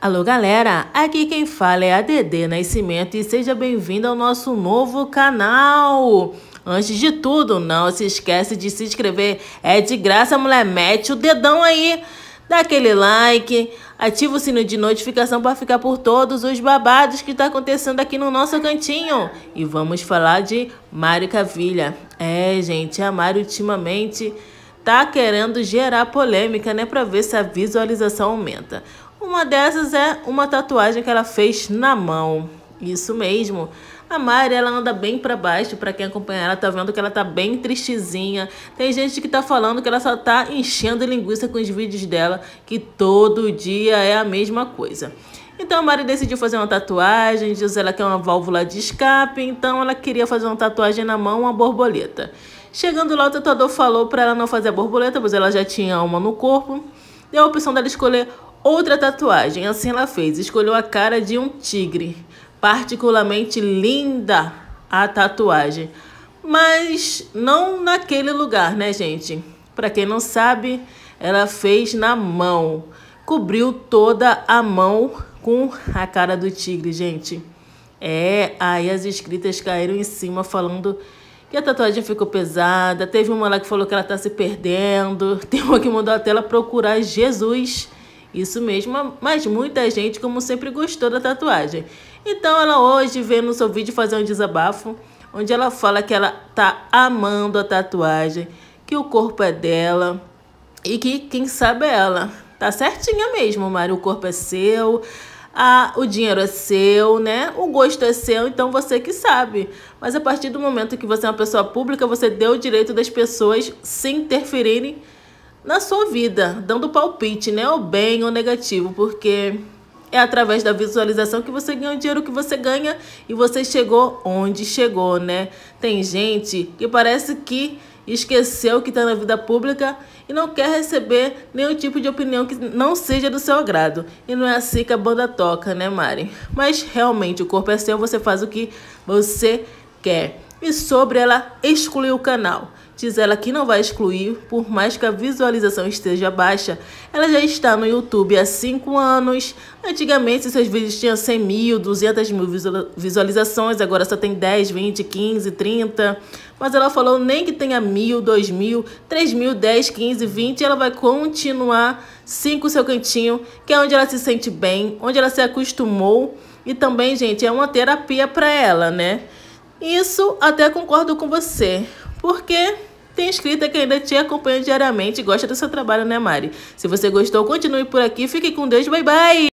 Alô galera, aqui quem fala é a Dedê Nascimento e seja bem-vindo ao nosso novo canal. Antes de tudo, não se esquece de se inscrever, é de graça mulher, mete o dedão aí, dá aquele like, ativa o sino de notificação para ficar por todos os babados que está acontecendo aqui no nosso cantinho. E vamos falar de Mário Cavilha. É gente, a Mário ultimamente tá querendo gerar polêmica, né, para ver se a visualização aumenta. Uma dessas é uma tatuagem que ela fez na mão. Isso mesmo. A Mari, ela anda bem para baixo, para quem acompanha ela tá vendo que ela tá bem tristezinha. Tem gente que tá falando que ela só tá enchendo linguiça com os vídeos dela, que todo dia é a mesma coisa. Então a Mari decidiu fazer uma tatuagem, diz ela que é uma válvula de escape, então ela queria fazer uma tatuagem na mão, uma borboleta. Chegando lá, o tatuador falou para ela não fazer a borboleta, pois ela já tinha uma no corpo. Deu a opção dela escolher Outra tatuagem, assim ela fez, escolheu a cara de um tigre. Particularmente linda a tatuagem, mas não naquele lugar, né, gente? Para quem não sabe, ela fez na mão. Cobriu toda a mão com a cara do tigre, gente. É, aí as escritas caíram em cima falando que a tatuagem ficou pesada. Teve uma lá que falou que ela tá se perdendo. Tem uma que mandou até ela procurar Jesus. Isso mesmo, mas muita gente, como sempre, gostou da tatuagem. Então ela hoje veio no seu vídeo fazer um desabafo, onde ela fala que ela tá amando a tatuagem, que o corpo é dela e que quem sabe é ela. Tá certinha mesmo, Mari, o corpo é seu, a, o dinheiro é seu, né? O gosto é seu, então você que sabe. Mas a partir do momento que você é uma pessoa pública, você deu o direito das pessoas se interferirem na sua vida, dando palpite, né? Ou bem ou negativo, porque é através da visualização que você ganha o dinheiro que você ganha e você chegou onde chegou, né? Tem gente que parece que esqueceu que está na vida pública e não quer receber nenhum tipo de opinião que não seja do seu agrado. E não é assim que a banda toca, né, Mari? Mas realmente, o corpo é seu, você faz o que você quer. E sobre ela excluir o canal. Diz ela que não vai excluir, por mais que a visualização esteja baixa. Ela já está no YouTube há 5 anos. Antigamente seus vídeos tinham 100 mil, 200 mil visualizações, agora só tem 10, 20, 15, 30. Mas ela falou nem que tenha mil, 2 mil, 3 mil, 10 15 20 ela vai continuar cinco seu cantinho, que é onde ela se sente bem, onde ela se acostumou e também, gente, é uma terapia para ela, né? Isso até concordo com você, porque tem inscrita que ainda te acompanha diariamente e gosta do seu trabalho, né, Mari? Se você gostou, continue por aqui. Fique com Deus. Bye, bye!